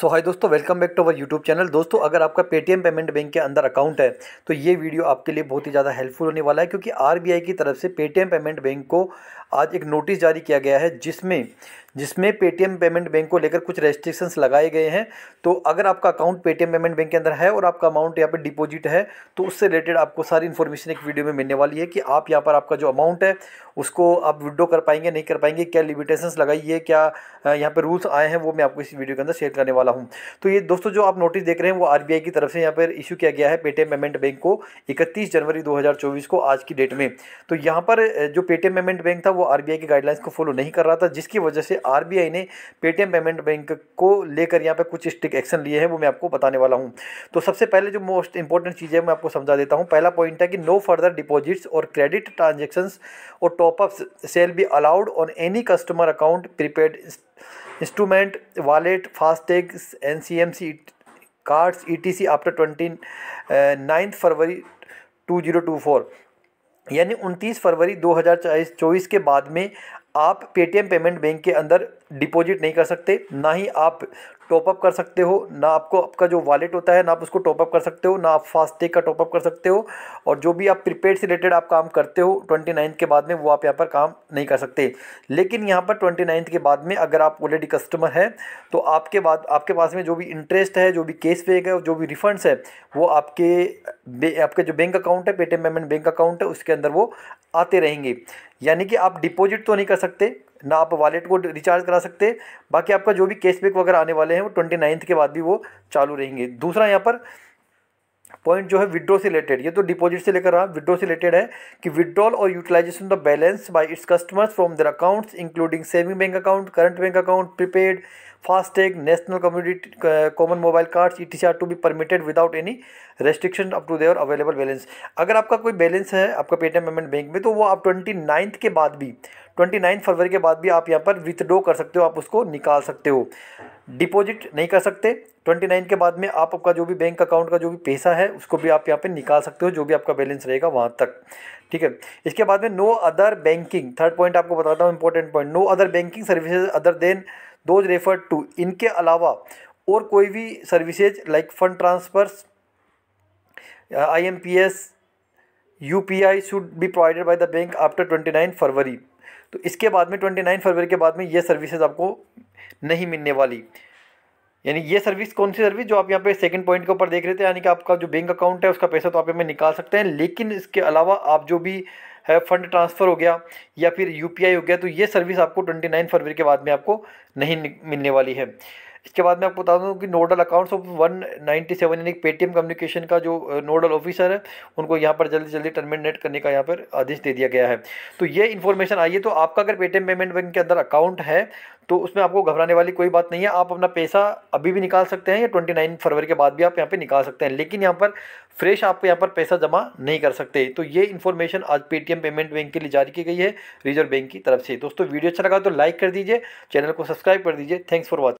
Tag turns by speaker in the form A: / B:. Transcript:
A: सो hi दोस्तों welcome back to our YouTube channel दोस्तों अगर आपका पेटीएम पेमेंट बैंक के अंदर अकाउंट है तो ये वीडियो आपके लिए बहुत ही ज़्यादा हेल्पफुल होने वाला है क्योंकि आरबीआई की तरफ से पेटीएम पेमेंट बैंक को आज एक नोटिस जारी किया गया है जिसमें जिसमें पेटीएम पेमेंट बैंक को लेकर कुछ रेस्ट्रिक्शंस लगाए गए हैं तो अगर आपका अकाउंट पेटीएम पेमेंट बैंक के अंदर है और आपका अमाउंट यहाँ पर डिपॉजिट है तो उससे रिलेटेड आपको सारी इन्फॉर्मेशन एक वीडियो में मिलने वाली है कि आप यहाँ पर आपका जो अमाउंट है उसको आप विड्रो कर पाएंगे नहीं कर पाएंगे क्या लिमिटेशन लगाई है क्या यहाँ पर रूल्स आए हैं वो मैं आपको इस वीडियो के अंदर शेयर करने वाला हूँ तो ये दोस्तों जो आप नोटिस देख रहे हैं वो आर की तरफ से यहाँ पर इशू किया गया है पेटीएम पेमेंट बैंक को इकतीस जनवरी दो को आज की डेट में तो यहाँ पर जो पेटीएम पेमेंट बैंक था वो आरबीआई की गाइडलाइंस को फॉलो नहीं कर रहा था जिसकी वजह से आरबीआई ने पेटीएम पेमेंट बैंक को लेकर यहाँ पर कुछ स्ट्रिक एक्शन लिए हैं वो मैं आपको बताने वाला हूँ तो सबसे पहले जो मोस्ट इंपॉर्टेंट चीज़ है मैं आपको समझा देता हूँ पहला पॉइंट है कि नो फर्दर डिपॉजिट्स और क्रेडिट ट्रांजेक्शन्स और top ups shall be allowed on any customer account prepaid instrument wallet FASTag N C M C cards E T C after twenty ninth February two zero two four यानी उनतीस फरवरी दो हज़ार चौबीस के बाद में आप पेटीएम पेमेंट बैंक के अंदर डिपॉजिट नहीं कर सकते ना ही आप टॉपअप कर सकते हो ना आपको आपका जो वॉलेट होता है ना आप उसको टॉपअप कर सकते हो ना आप फास्टैग का टॉपअप कर सकते हो और जो भी आप प्रीपेड से रिलेटेड आप काम करते हो ट्वेंटी नाइन्थ के बाद में वो आप यहाँ पर काम नहीं कर सकते लेकिन यहाँ पर ट्वेंटी नाइन्थ के बाद में अगर आप ऑलरेडी कस्टमर हैं तो आपके बाद आपके पास में जो भी इंटरेस्ट है जो भी केस पे है जो भी रिफंड्स है वो आपके आपके जो बैंक अकाउंट है पेटीएम पेमेंट बैंक अकाउंट है उसके अंदर वो आते रहेंगे यानी कि आप डिपॉजिट तो नहीं कर सकते ना आप वॉलेट को रिचार्ज करा सकते बाकी आपका जो भी कैशबैक वगैरह आने वाले हैं वो ट्वेंटी नाइन्थ के बाद भी वो चालू रहेंगे दूसरा यहाँ पर पॉइंट जो है विड्रो से रिलेटेड ये तो डिपॉजिट से लेकर रहा विड्रो से रिलेटेड है कि विड्रॉल और utilisation the balance by its customers from their accounts including saving bank account current bank account prepaid FASTag national community common mobile cards E T R to be permitted without any restriction up to their available balance अगर आपका कोई balance है आपका Paytm payment bank में तो वो आप twenty ninth के बाद भी ट्वेंटी नाइन्थ फरवरी के बाद भी आप यहाँ पर विथड्रो कर सकते हो आप उसको निकाल सकते हो डिपॉजिट नहीं कर सकते ट्वेंटी नाइन के बाद में आप आपका जो भी बैंक अकाउंट का जो भी पैसा है उसको भी आप यहाँ पे निकाल सकते हो जो भी आपका बैलेंस रहेगा वहाँ तक ठीक है इसके बाद में no other banking third point आपको बताता हूँ important point no other banking services other than those refer to इनके अलावा और कोई भी services like fund transfers I M P S U P I should be provided by the bank after twenty nine February तो इसके बाद में twenty nine फरवरी के बाद में ये सर्विसेज आपको नहीं मिलने वाली यानी ये सर्विस कौन सी सर्विस जो आप यहाँ पे सेकंड पॉइंट के ऊपर देख रहे थे यानी कि आपका जो बैंक अकाउंट है उसका पैसा तो आप यहाँ निकाल सकते हैं लेकिन इसके अलावा आप जो भी है फंड ट्रांसफ़र हो गया या फिर यू हो गया तो ये सर्विस आपको ट्वेंटी फरवरी के बाद में आपको नहीं मिलने वाली है इसके बाद मैं आपको बता दूँ कि nodal accounts of one ninety seven यानी पेटीएम कम्युनिकेशन का जो नोडल ऑफिसर है उनको यहाँ पर जल्दी जल्दी टर्मिनेट करने का यहाँ पर आदेश दे दिया गया है तो ये इन्फॉर्मेशन आई है तो आपका अगर पेटीएम पेमेंट बैंक के अंदर अकाउंट है तो उसमें आपको घबराने वाली कोई बात नहीं है आप अपना पैसा अभी भी निकाल सकते हैं या ट्वेंटी नाइन फरवरी के बाद भी आप यहाँ पे निकाल सकते हैं लेकिन यहाँ पर फ्रेश आप यहाँ पर पैसा जमा नहीं कर सकते तो ये इन्फॉर्मेशन आज पेटीएम पेमेंट बैंक के लिए जारी की गई है रिजर्व बैंक की तरफ से दोस्तों वीडियो अच्छा लगा तो लाइक कर दीजिए चैनल को सब्सक्राइब कर दीजिए थैंक्स फॉर वॉचिंग